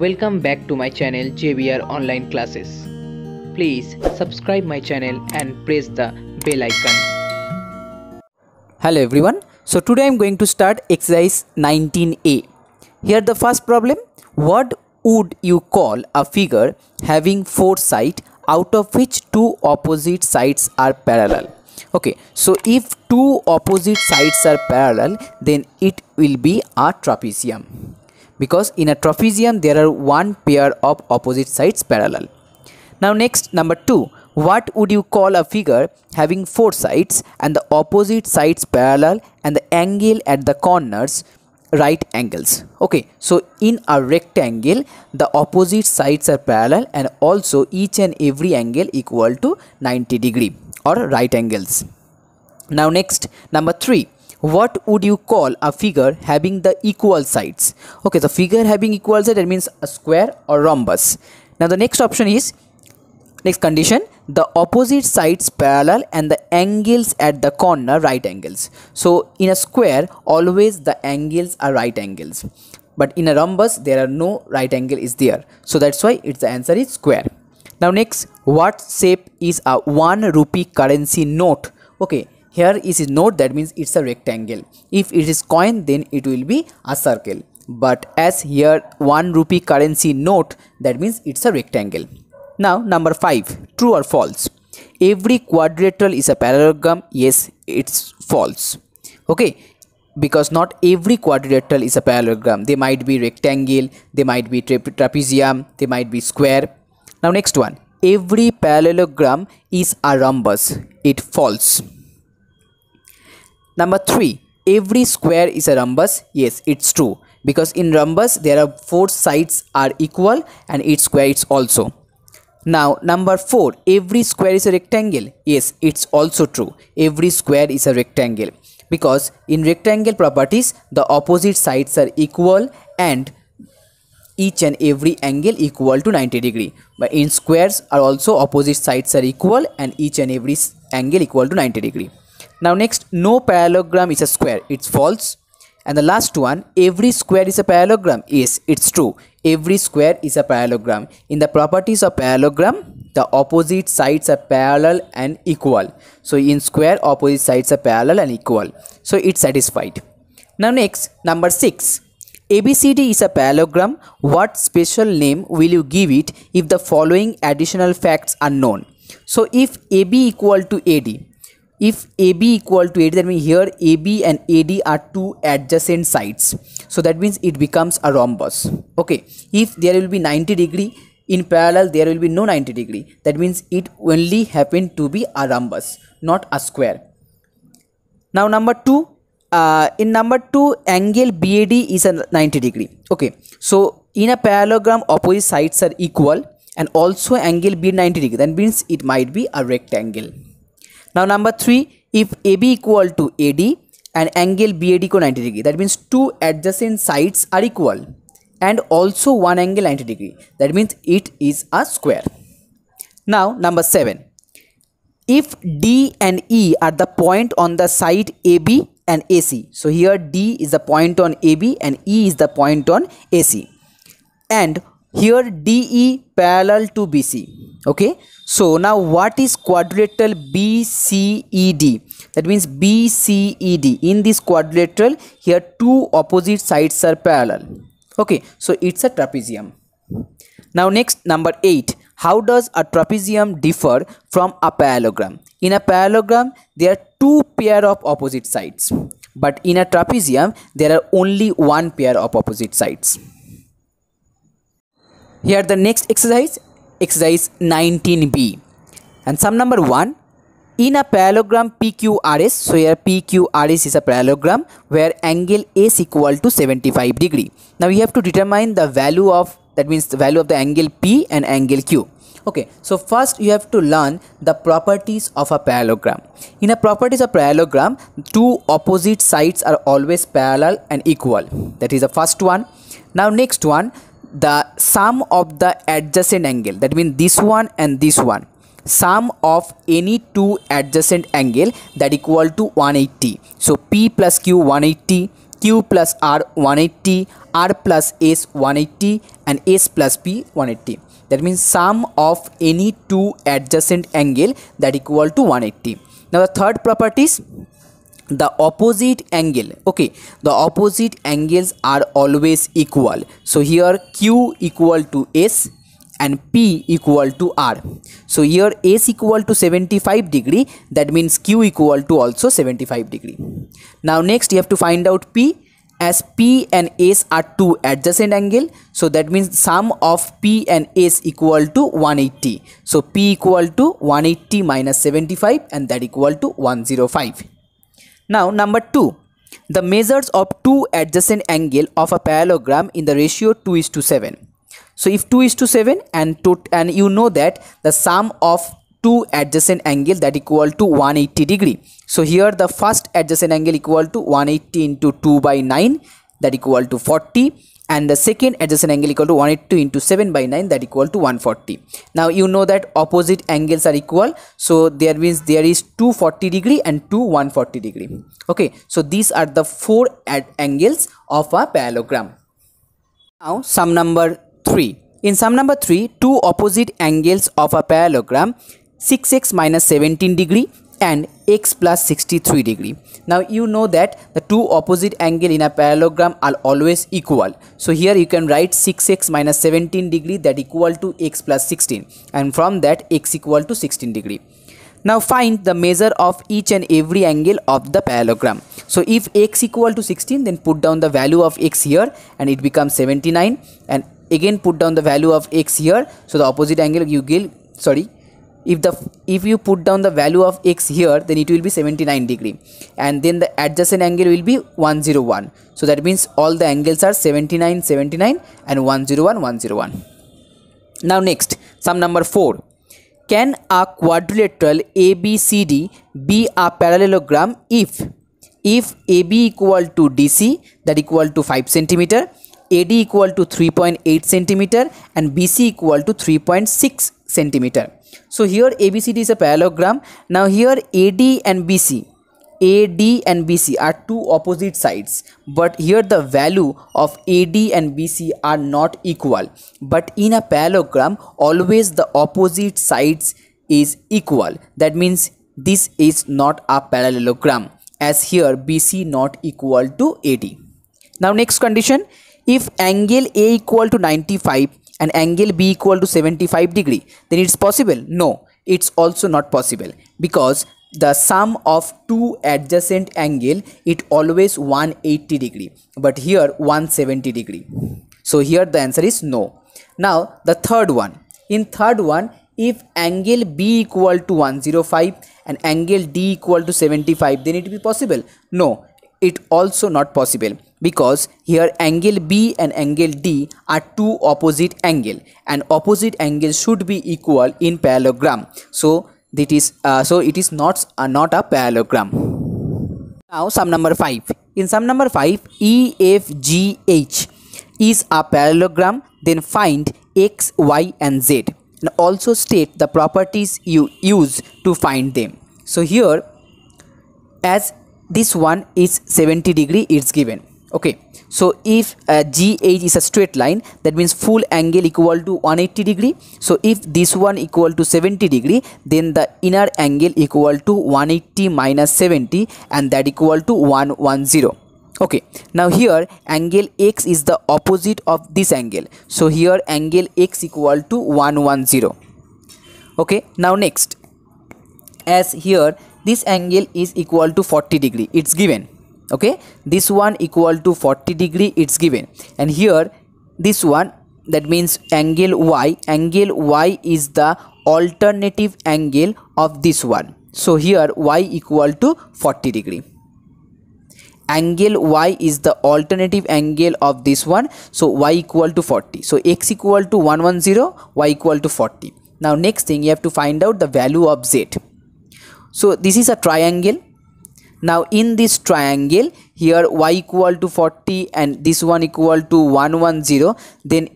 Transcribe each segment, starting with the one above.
Welcome back to my channel JBR Online Classes. Please subscribe my channel and press the bell icon. Hello everyone. So today I am going to start exercise 19a. Here the first problem. What would you call a figure having four sides out of which two opposite sides are parallel? Okay, so if two opposite sides are parallel then it will be a trapezium because in a trapezium there are one pair of opposite sides parallel. Now next number 2 what would you call a figure having four sides and the opposite sides parallel and the angle at the corners right angles okay so in a rectangle the opposite sides are parallel and also each and every angle equal to 90 degree or right angles now next number 3 what would you call a figure having the equal sides? Okay, the figure having equal side that means a square or rhombus. Now the next option is, next condition, the opposite sides parallel and the angles at the corner right angles. So in a square, always the angles are right angles. But in a rhombus, there are no right angle is there. So that's why its the answer is square. Now next, what shape is a 1 rupee currency note? Okay, here is a node that means it's a rectangle if it is coin then it will be a circle but as here 1 rupee currency note that means it's a rectangle now number 5 true or false every quadrilateral is a parallelogram yes it's false okay because not every quadrilateral is a parallelogram they might be rectangle they might be trapezium they might be square now next one every parallelogram is a rhombus it false Number 3. Every square is a rhombus. Yes, it's true. Because in rhombus, there are four sides are equal and each square is also. Now, number 4. Every square is a rectangle. Yes, it's also true. Every square is a rectangle. Because in rectangle properties, the opposite sides are equal and each and every angle equal to 90 degree. But in squares are also opposite sides are equal and each and every angle equal to 90 degree now next no parallelogram is a square it's false and the last one every square is a parallelogram yes it's true every square is a parallelogram in the properties of parallelogram the opposite sides are parallel and equal so in square opposite sides are parallel and equal so it's satisfied now next number 6 ABCD is a parallelogram. What special name will you give it if the following additional facts are known? So if AB equal to AD, if AB equal to AD that means here AB and AD are two adjacent sides so that means it becomes a rhombus okay if there will be 90 degree in parallel there will be no 90 degree that means it only happened to be a rhombus not a square now number two uh, in number two angle BAD is a 90 degree okay so in a parallelogram opposite sides are equal and also angle B 90 degree that means it might be a rectangle now number 3, if AB equal to AD and angle BAD equal 90 degree, that means two adjacent sides are equal and also one angle 90 degree. That means it is a square. Now number 7, if D and E are the point on the side AB and AC. So here D is the point on AB and E is the point on AC. And here DE parallel to BC. Okay. So now what is quadrilateral BCED? That means BCED. In this quadrilateral, here two opposite sides are parallel. Okay, so it's a trapezium. Now next, number 8. How does a trapezium differ from a parallelogram? In a parallelogram, there are two pair of opposite sides. But in a trapezium, there are only one pair of opposite sides. Here the next exercise exercise 19b. And sum number 1, in a parallelogram PQRS, so here PQRS is a parallelogram where angle is equal to 75 degree. Now we have to determine the value of, that means the value of the angle P and angle Q. Okay, so first you have to learn the properties of a parallelogram. In a properties of parallelogram, two opposite sides are always parallel and equal. That is the first one. Now next one, the sum of the adjacent angle that means this one and this one sum of any two adjacent angle that equal to 180 so p plus q 180 q plus r 180 r plus s 180 and s plus p 180 that means sum of any two adjacent angle that equal to 180 now the third property is the opposite angle okay the opposite angles are always equal so here q equal to s and p equal to r so here s equal to 75 degree that means q equal to also 75 degree now next you have to find out p as p and s are two adjacent angle so that means sum of p and s equal to 180 so p equal to 180 minus 75 and that equal to 105 now number 2. The measures of two adjacent angle of a parallelogram in the ratio 2 is to 7. So if 2 is to 7 and, to, and you know that the sum of two adjacent angle that equal to 180 degree. So here the first adjacent angle equal to 180 into 2 by 9 that equal to 40 and the second adjacent angle equal to 182 into 7 by 9 that equal to 140 now you know that opposite angles are equal so there means there is 240 degree and 2 140 degree okay so these are the four angles of a parallelogram now sum number 3 in sum number 3 two opposite angles of a parallelogram 6x minus 17 degree and x plus 63 degree. Now you know that the two opposite angle in a parallelogram are always equal. So here you can write 6x minus 17 degree that equal to x plus 16 and from that x equal to 16 degree. Now find the measure of each and every angle of the parallelogram. So if x equal to 16 then put down the value of x here and it becomes 79 and again put down the value of x here so the opposite angle you get sorry if the if you put down the value of x here then it will be 79 degree and then the adjacent angle will be 101 so that means all the angles are 79 79 and 101 101 now next sum number 4 can a quadrilateral abcd be a parallelogram if if ab equal to dc that equal to 5 centimeter ad equal to 3.8 centimeter and bc equal to 3.6 centimeter so here ABCD is a parallelogram. Now here AD and BC, AD and BC are two opposite sides. But here the value of AD and BC are not equal. But in a parallelogram, always the opposite sides is equal. That means this is not a parallelogram as here BC not equal to AD. Now next condition, if angle A equal to 95 and angle B equal to 75 degree then it's possible no it's also not possible because the sum of two adjacent angle it always 180 degree but here 170 degree so here the answer is no now the third one in third one if angle b equal to 105 and angle d equal to 75 then it will be possible no it also not possible because here angle B and angle D are two opposite angle and opposite angle should be equal in parallelogram. So that is uh, so it is not uh, not a parallelogram. Now sum number 5. In sum number 5 E F G H is a parallelogram then find x, y and z and also state the properties you use to find them. So here as this one is 70 degree it's given okay so if uh, gh is a straight line that means full angle equal to 180 degree so if this one equal to 70 degree then the inner angle equal to 180 minus 70 and that equal to 110 okay now here angle x is the opposite of this angle so here angle x equal to 110 okay now next as here this angle is equal to 40 degree it's given okay this one equal to 40 degree it's given and here this one that means angle y angle y is the alternative angle of this one so here y equal to 40 degree angle y is the alternative angle of this one so y equal to 40 so x equal to 110 y equal to 40 now next thing you have to find out the value of z so this is a triangle now in this triangle here y equal to 40 and this one equal to 110 then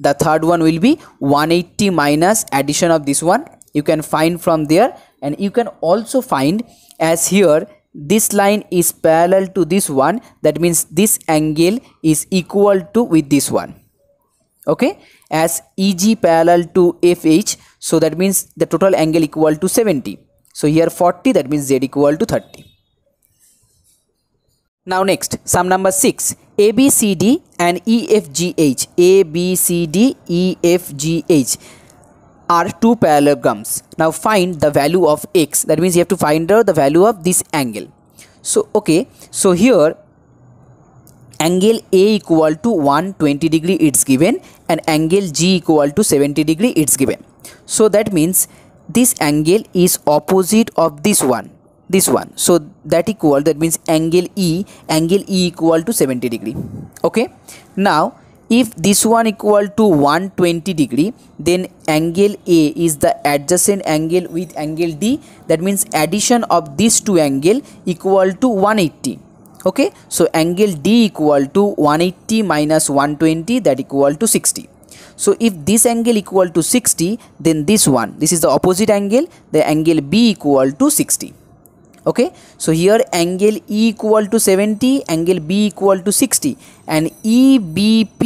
the third one will be 180 minus addition of this one you can find from there and you can also find as here this line is parallel to this one that means this angle is equal to with this one okay as EG parallel to FH so that means the total angle equal to 70 so here 40 that means Z equal to 30 now next, sum number 6, A, B, C, D and E, F, G, H. A, B, C, D, E, F, G, H are two parallelograms. Now find the value of x. That means you have to find out the value of this angle. So, okay. So here, angle A equal to 120 degree it's given and angle G equal to 70 degree it's given. So that means this angle is opposite of this one this one so that equal that means angle e angle e equal to 70 degree okay now if this one equal to 120 degree then angle a is the adjacent angle with angle d that means addition of these two angle equal to 180 okay so angle d equal to 180 minus 120 that equal to 60 so if this angle equal to 60 then this one this is the opposite angle the angle b equal to 60 okay so here angle e equal to 70 angle b equal to 60 and ebp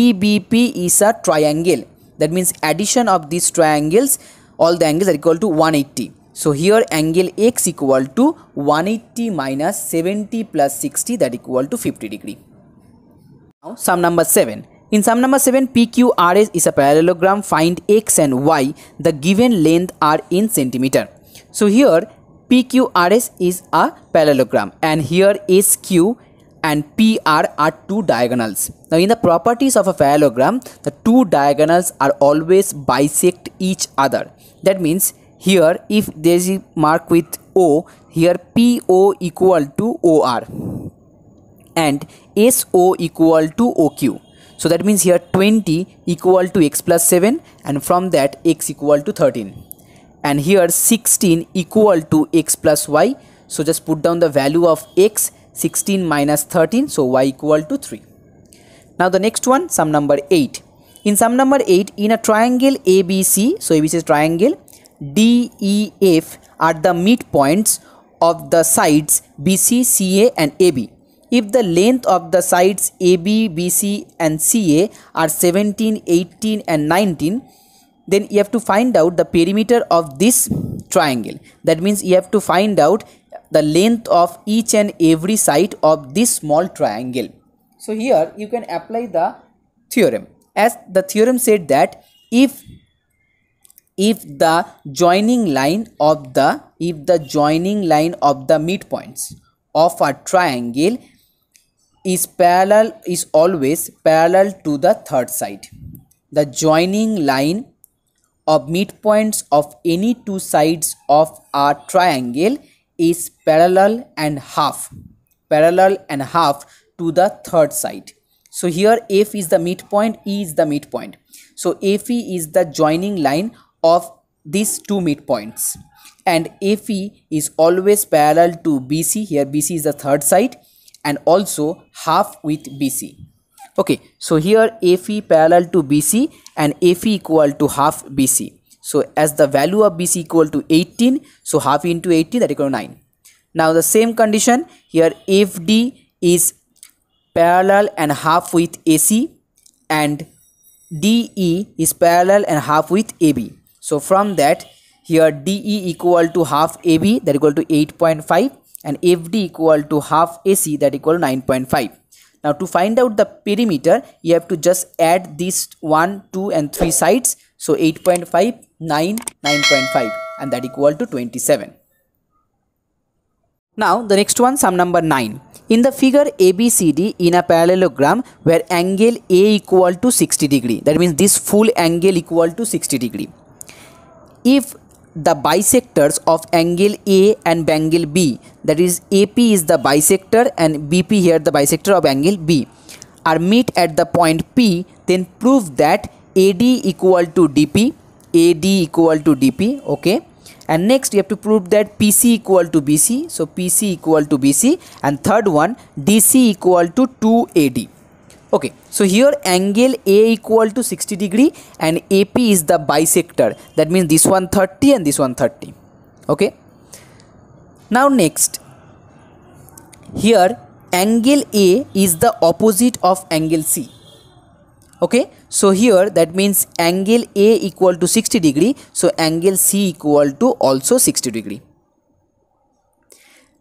ebp is a triangle that means addition of these triangles all the angles are equal to 180 so here angle x equal to 180 minus 70 plus 60 that equal to 50 degree now sum number 7 in sum number 7, PQRS is a parallelogram. Find x and y. The given length are in centimeter. So here PQRS is a parallelogram and here SQ and PR are two diagonals. Now in the properties of a parallelogram, the two diagonals are always bisect each other. That means here if there is a mark with O, here PO equal to OR and SO equal to OQ. So that means here 20 equal to x plus 7 and from that x equal to 13 and here 16 equal to x plus y so just put down the value of x 16 minus 13 so y equal to 3 now the next one sum number 8 in sum number 8 in a triangle abc so abc is triangle def are the midpoints of the sides bc ca and ab if the length of the sides AB, BC and CA are 17, 18 and 19, then you have to find out the perimeter of this triangle that means you have to find out the length of each and every side of this small triangle so here you can apply the theorem as the theorem said that if if the joining line of the if the joining line of the midpoints of a triangle is parallel is always parallel to the third side the joining line of midpoints of any two sides of a triangle is parallel and half parallel and half to the third side so here f is the midpoint e is the midpoint so fe is the joining line of these two midpoints and fe is always parallel to bc here bc is the third side and also half with bc okay so here fe parallel to bc and AF equal to half BC. So as the value of BC equal to 18, so half into 18 that equal to 9. Now the same condition here FD is parallel and half with AC and DE is parallel and half with AB. So from that here DE equal to half AB that equal to 8.5 and FD equal to half AC that equal to 9.5. Now to find out the perimeter, you have to just add these 1, 2 and 3 sides. So 8.5, 9, 9.5 and that equal to 27. Now the next one, sum number 9. In the figure ABCD in a parallelogram where angle A equal to 60 degree. That means this full angle equal to 60 degree. If the bisectors of angle A and angle B that is AP is the bisector and BP here the bisector of angle B are meet at the point P then prove that AD equal to DP AD equal to DP okay and next you have to prove that PC equal to BC so PC equal to BC and third one DC equal to 2AD Okay, so here angle A equal to 60 degree and AP is the bisector. That means this one 30 and this one 30. Okay. Now next, here angle A is the opposite of angle C. Okay, so here that means angle A equal to 60 degree. So angle C equal to also 60 degree.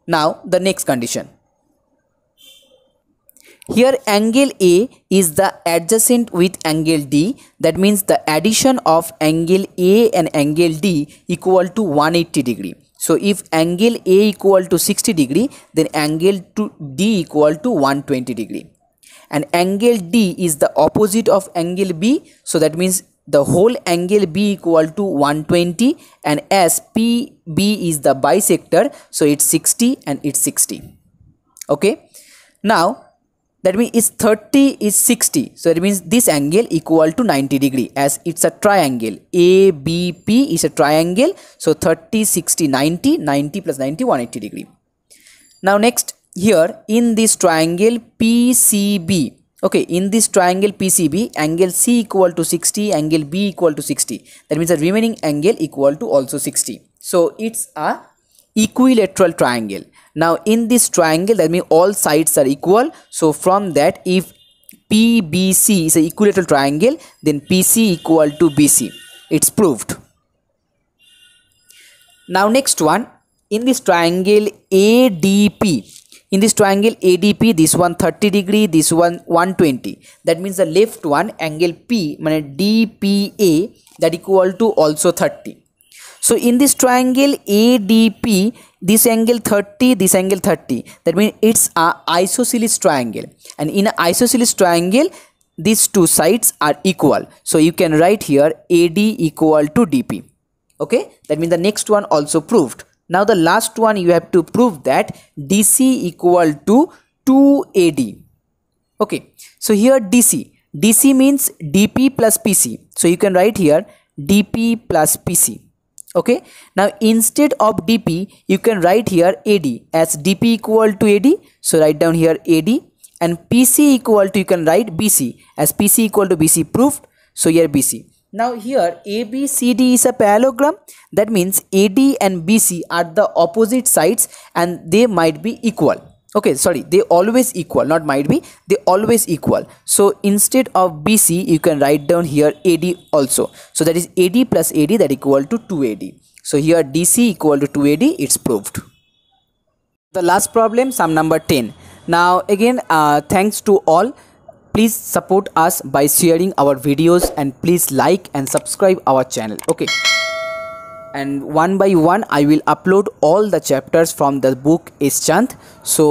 Now the next condition here angle A is the adjacent with angle D. That means the addition of angle A and angle D equal to 180 degree. So if angle A equal to 60 degree, then angle to D equal to 120 degree. And angle D is the opposite of angle B. So that means the whole angle B equal to 120 and as PB is the bisector. So it's 60 and it's 60. Okay. Now that means is 30 is 60 so it means this angle equal to 90 degree as it's a triangle ABP is a triangle so 30 60 90 90 plus 90 180 degree now next here in this triangle PCB okay in this triangle PCB angle C equal to 60 angle B equal to 60 that means the remaining angle equal to also 60 so it's a equilateral triangle now in this triangle that means all sides are equal so from that if PBC is an equilateral triangle then PC equal to BC it's proved now next one in this triangle ADP in this triangle ADP this one 30 degree this one 120 that means the left one angle P mean DPA that equal to also 30 so in this triangle ADP this angle 30 this angle 30 that means it's a isosceles triangle and in an isosceles triangle these two sides are equal so you can write here ad equal to dp okay that means the next one also proved now the last one you have to prove that dc equal to 2ad okay so here dc dc means dp plus pc so you can write here dp plus pc okay now instead of dp you can write here ad as dp equal to ad so write down here ad and pc equal to you can write bc as pc equal to bc proved so here bc now here ABCD is a parallelogram that means AD and BC are the opposite sides and they might be equal okay sorry they always equal not might be they always equal so instead of bc you can write down here ad also so that is ad plus ad that equal to 2ad so here dc equal to 2ad it's proved the last problem sum number 10 now again uh, thanks to all please support us by sharing our videos and please like and subscribe our channel okay and one by one I will upload all the chapters from the book Ischanth so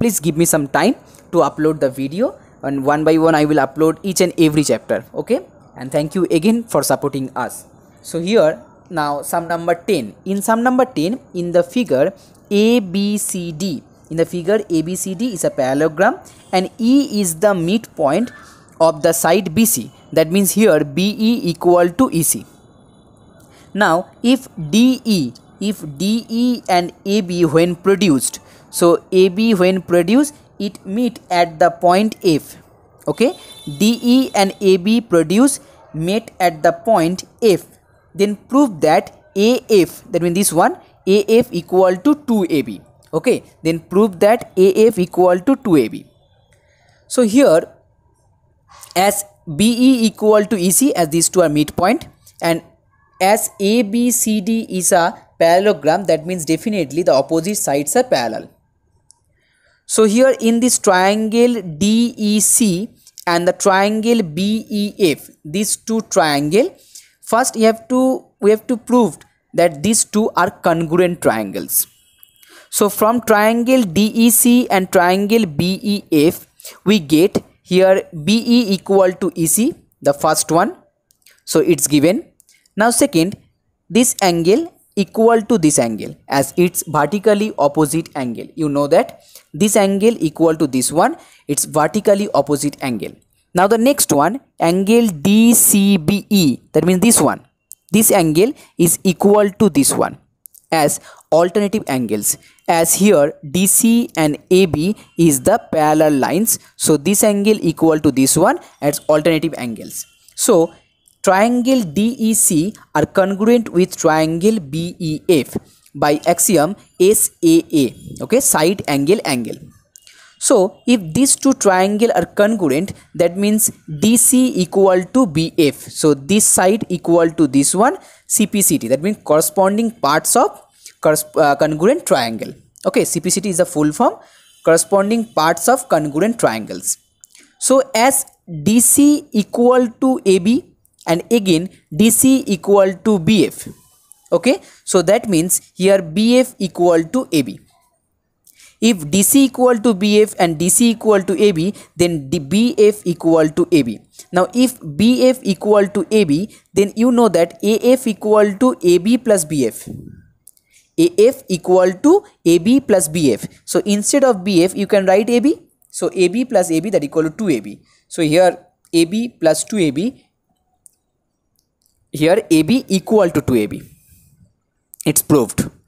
please give me some time to upload the video and one by one I will upload each and every chapter okay and thank you again for supporting us so here now sum number 10 in sum number 10 in the figure ABCD in the figure ABCD is a parallelogram and E is the midpoint of the side BC that means here BE equal to EC now if DE if DE and AB when produced so AB when produced it meet at the point F okay DE and AB produce met at the point F then prove that AF that means this one AF equal to 2AB okay then prove that AF equal to 2AB so here as BE equal to EC as these two are midpoint and as ABCD is a parallelogram that means definitely the opposite sides are parallel. So here in this triangle DEC and the triangle BEF these two triangle first you have to we have to prove that these two are congruent triangles. So from triangle DEC and triangle BEF we get here BE equal to EC the first one so it's given now second, this angle equal to this angle as it's vertically opposite angle. You know that this angle equal to this one, it's vertically opposite angle. Now the next one, angle DCBE, that means this one. This angle is equal to this one as alternative angles as here DC and AB is the parallel lines so this angle equal to this one as alternative angles so triangle DEC are congruent with triangle BEF by axiom SAA okay side angle angle so if these two triangle are congruent that means DC equal to BF so this side equal to this one CPCT that means corresponding parts of uh, congruent triangle okay CPCT is the full form corresponding parts of congruent triangles so as DC equal to AB and again DC equal to BF okay so that means here BF equal to AB if DC equal to BF and DC equal to AB then BF equal to AB now if BF equal to AB then you know that AF equal to AB plus BF AF equal to AB plus BF so instead of BF you can write AB so AB plus AB that equal to 2AB so here AB plus 2AB here AB equal to 2AB. It's proved.